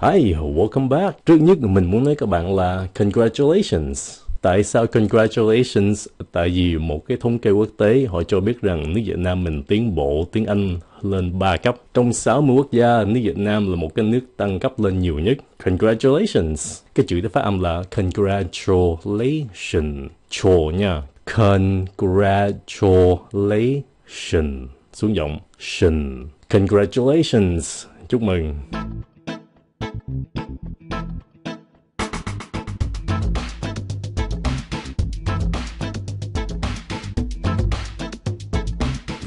Hi, welcome back. Trước nhất mình muốn nói các bạn là congratulations. Tại sao congratulations? Tại vì một cái thống kê quốc tế họ cho biết rằng nước Việt Nam mình tiến bộ tiếng Anh lên 3 cấp. Trong 60 quốc gia, nước Việt Nam là một cái nước tăng cấp lên nhiều nhất. Congratulations. Cái chữ đó phát âm là congratulation. chò nha. Congratulation. Xuống giọng. Shin. Congratulations. Chúc mừng.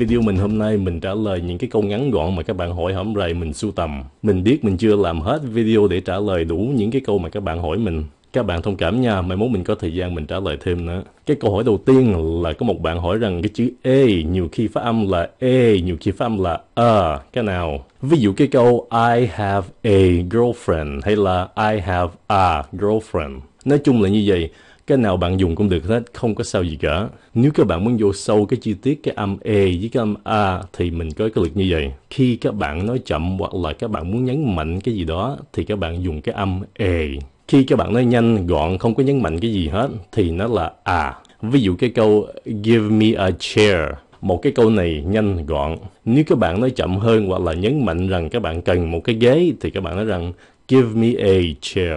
video mình hôm nay mình trả lời những cái câu ngắn gọn mà các bạn hỏi hổm rày mình sưu tầm. Mình biết mình chưa làm hết video để trả lời đủ những cái câu mà các bạn hỏi mình. Các bạn thông cảm nha, mai mốt mình có thời gian mình trả lời thêm nữa. Cái câu hỏi đầu tiên là có một bạn hỏi rằng cái chữ E nhiều khi phát âm là E, nhiều khi phát âm là A, cái nào? Ví dụ cái câu I have a girlfriend hay là I have a girlfriend. Nói chung là như vậy cái nào bạn dùng cũng được hết không có sao gì cả nếu các bạn muốn vô sâu cái chi tiết cái âm e với cái âm a thì mình có cái lực như vậy khi các bạn nói chậm hoặc là các bạn muốn nhấn mạnh cái gì đó thì các bạn dùng cái âm e khi các bạn nói nhanh gọn không có nhấn mạnh cái gì hết thì nó là a. ví dụ cái câu give me a chair một cái câu này nhanh gọn nếu các bạn nói chậm hơn hoặc là nhấn mạnh rằng các bạn cần một cái ghế thì các bạn nói rằng give me a chair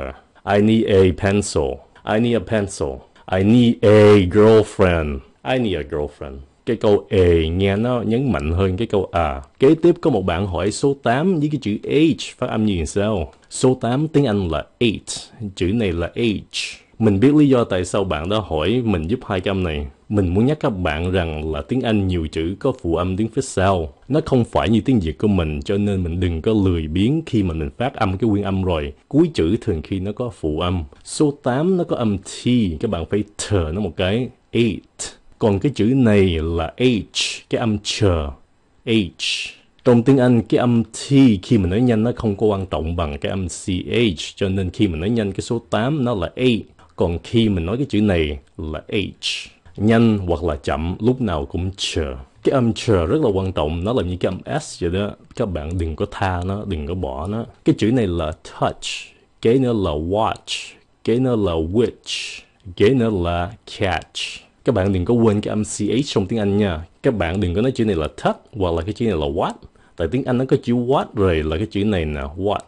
i need a pencil I need a pencil. I need a girlfriend. I need a girlfriend. Cái câu a nghe nó nhấn mạnh hơn cái câu a. Kế tiếp có một bạn hỏi số 8 với cái chữ h phát âm như sao? Số 8 tiếng Anh là 8, chữ này là h. Mình biết lý do tại sao bạn đã hỏi mình giúp hai cái âm này mình muốn nhắc các bạn rằng là tiếng Anh nhiều chữ có phụ âm tiếng phía sau. Nó không phải như tiếng Việt của mình cho nên mình đừng có lười biếng khi mà mình phát âm cái nguyên âm rồi. Cuối chữ thường khi nó có phụ âm. Số 8 nó có âm T, các bạn phải thở nó một cái. Eight. Còn cái chữ này là H, cái âm chờ. H. Trong tiếng Anh, cái âm T khi mình nói nhanh nó không có quan trọng bằng cái âm CH, cho nên khi mình nói nhanh cái số 8 nó là A. Còn khi mình nói cái chữ này là H nhanh hoặc là chậm lúc nào cũng chờ cái âm chờ rất là quan trọng nó là như cái âm s vậy đó các bạn đừng có tha nó đừng có bỏ nó cái chữ này là touch cái nữa là watch cái nữa là which cái nữa là catch các bạn đừng có quên cái âm ch trong tiếng anh nha các bạn đừng có nói chữ này là touch hoặc là cái chữ này là what tại tiếng anh nó có chữ what rồi là cái chữ này nè what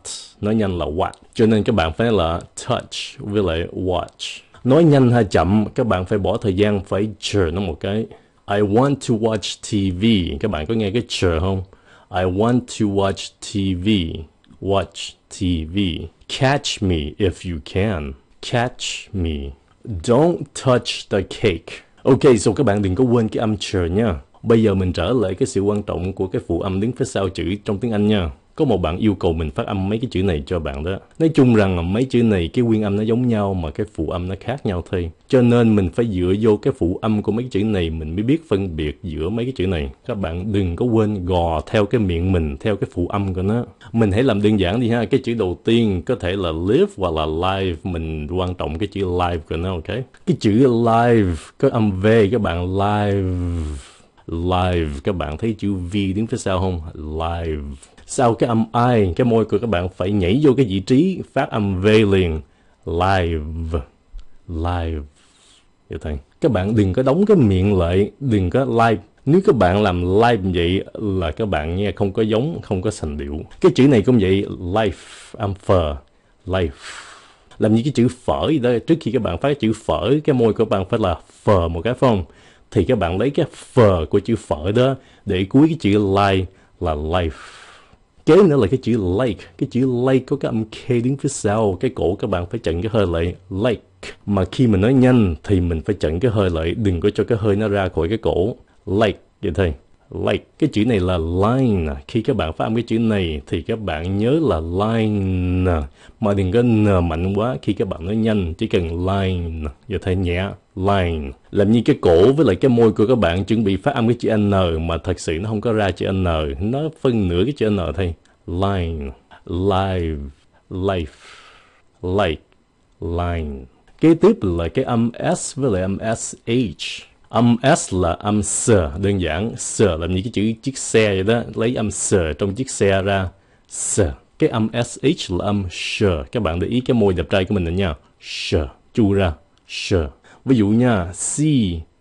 nó nhanh là what cho nên các bạn phải là touch với lại watch nói nhanh hay chậm các bạn phải bỏ thời gian phải chờ nó một cái I want to watch TV các bạn có nghe cái chờ không I want to watch TV watch TV catch me if you can catch me don't touch the cake ok so các bạn đừng có quên cái âm chờ nha bây giờ mình trở lại cái sự quan trọng của cái phụ âm đứng phía sau chữ trong tiếng Anh nha có một bạn yêu cầu mình phát âm mấy cái chữ này cho bạn đó nói chung rằng mấy chữ này cái nguyên âm nó giống nhau mà cái phụ âm nó khác nhau thôi cho nên mình phải dựa vô cái phụ âm của mấy cái chữ này mình mới biết phân biệt giữa mấy cái chữ này các bạn đừng có quên gò theo cái miệng mình theo cái phụ âm của nó mình hãy làm đơn giản đi ha cái chữ đầu tiên có thể là live hoặc là live mình quan trọng cái chữ live của nó ok cái chữ live có âm v các bạn live live các bạn thấy chữ v tiếng phía sau không live sau cái âm i cái môi của các bạn phải nhảy vô cái vị trí phát âm v liền live live hiểu dạ thầy các bạn đừng có đóng cái miệng lại đừng có live nếu các bạn làm live vậy là các bạn nghe không có giống không có sành điệu cái chữ này cũng vậy life âm phờ life làm như cái chữ phở gì đó trước khi các bạn phát cái chữ phở cái môi của các bạn phải là phờ một cái phong thì các bạn lấy cái phở của chữ phở đó để cuối cái chữ life là life kế nữa là cái chữ lake cái chữ lake có cái âm k đứng phía sau cái cổ các bạn phải chặn cái hơi lại lake mà khi mà nói nhanh thì mình phải chặn cái hơi lại đừng có cho cái hơi nó ra khỏi cái cổ lake vậy thôi like cái chữ này là line à. khi các bạn phát âm cái chữ này thì các bạn nhớ là line à. mà đừng có n mạnh quá khi các bạn nói nhanh chỉ cần line à. giờ thay nhẹ line làm như cái cổ với lại cái môi của các bạn chuẩn bị phát âm cái chữ n mà thật sự nó không có ra chữ n nó phân nửa cái chữ n thôi line live life like line kế tiếp là cái âm s với lại âm sh âm s là âm s đơn giản s làm như cái chữ chiếc xe vậy đó lấy âm s trong chiếc xe ra s cái âm sh là âm s các bạn để ý cái môi đẹp trai của mình này nha s chu ra s ví dụ nha she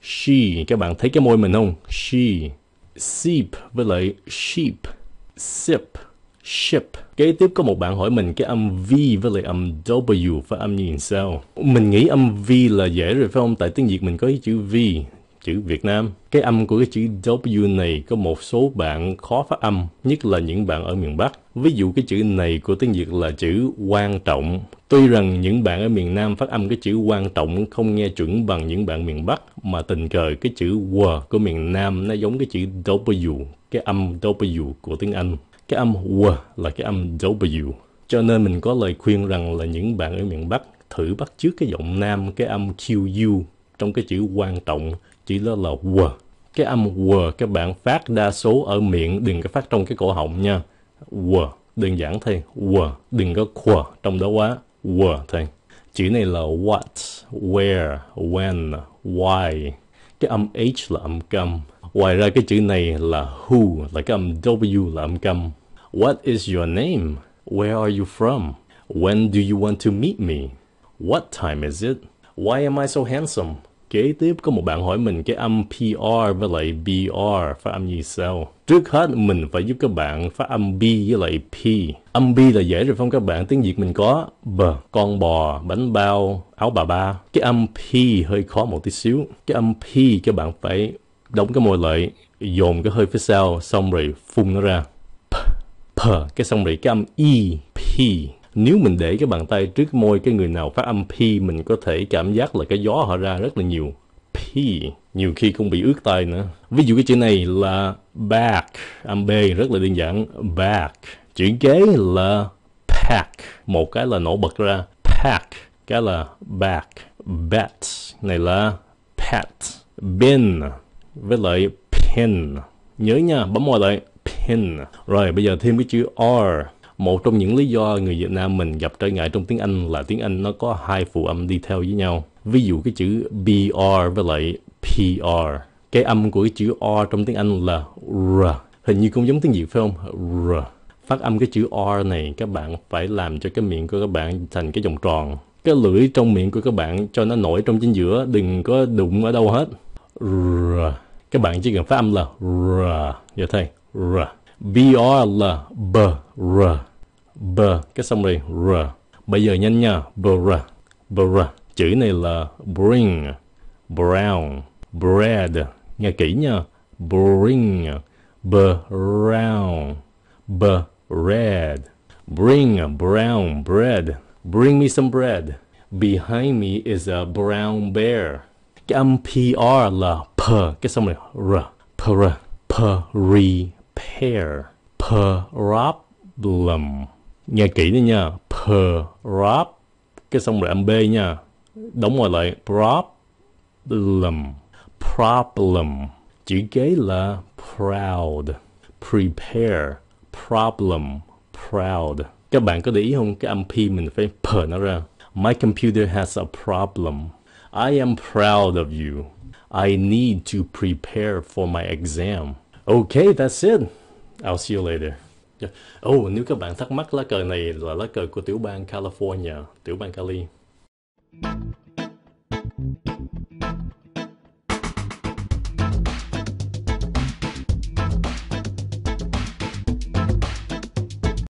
she các bạn thấy cái môi mình không she sheep với lại sheep sip ship. Kế tiếp có một bạn hỏi mình cái âm V với lại âm W phát âm như sao. Mình nghĩ âm V là dễ rồi phải không? Tại tiếng Việt mình có cái chữ V, chữ Việt Nam. Cái âm của cái chữ W này có một số bạn khó phát âm, nhất là những bạn ở miền Bắc. Ví dụ cái chữ này của tiếng Việt là chữ quan trọng. Tuy rằng những bạn ở miền Nam phát âm cái chữ quan trọng không nghe chuẩn bằng những bạn miền Bắc, mà tình cờ cái chữ W của miền Nam nó giống cái chữ W, cái âm W của tiếng Anh. Cái âm W là cái âm W. Cho nên mình có lời khuyên rằng là những bạn ở miền Bắc thử bắt chước cái giọng Nam cái âm QU trong cái chữ quan trọng chỉ đó là W. Cái âm W các bạn phát đa số ở miệng đừng có phát trong cái cổ họng nha. W đơn giản thôi. W đừng có quờ trong đó quá. W thôi. Chữ này là what, where, when, why. Cái âm H là âm câm Ngoài ra cái chữ này là who, là cái âm W là âm câm. What is your name? Where are you from? When do you want to meet me? What time is it? Why am I so handsome? Kế tiếp có một bạn hỏi mình cái âm PR với lại BR phát âm như sao Trước hết mình phải giúp các bạn phát âm B với lại P. Âm B là dễ rồi không các bạn? Tiếng Việt mình có B, con bò, bánh bao, áo bà ba. Cái âm P hơi khó một tí xíu. Cái âm P các bạn phải đóng cái môi lại dồn cái hơi phía sau xong rồi phun nó ra p cái xong rồi cái âm e p nếu mình để cái bàn tay trước môi cái người nào phát âm p mình có thể cảm giác là cái gió họ ra rất là nhiều p nhiều khi cũng bị ướt tay nữa ví dụ cái chữ này là back âm b rất là đơn giản back chữ kế là pack một cái là nổ bật ra pack cái là back bat này là pat bin với lại pin nhớ nha bấm vào lại pin rồi bây giờ thêm cái chữ r một trong những lý do người Việt Nam mình gặp trở ngại trong tiếng Anh là tiếng Anh nó có hai phụ âm đi theo với nhau. Ví dụ cái chữ BR với lại PR. Cái âm của cái chữ R trong tiếng Anh là R. Hình như cũng giống tiếng Việt phải không? R. Phát âm cái chữ R này các bạn phải làm cho cái miệng của các bạn thành cái vòng tròn. Cái lưỡi trong miệng của các bạn cho nó nổi trong chính giữa, đừng có đụng ở đâu hết. R các bạn chỉ cần phát âm là r vậy dạ thầy r b o l b r b cái xong rồi r bây giờ nhanh nha b r b r chữ này là bring brown bread nghe kỹ nha bring brown bread bring brown bread bring me some bread behind me is a brown bear cái âm PR là p cái xong rồi r per per problem nghe kỹ đi nha prop cái xong rồi âm b nha đóng ngoài lại problem problem chữ kế là proud prepare problem proud các bạn có để ý không cái âm p mình phải p nó ra my computer has a problem I am proud of you. I need to prepare for my exam. Okay, that's it. I'll see you later. Oh, nếu các bạn thắc mắc lá cờ này là lá cờ của tiểu bang California, tiểu bang Cali.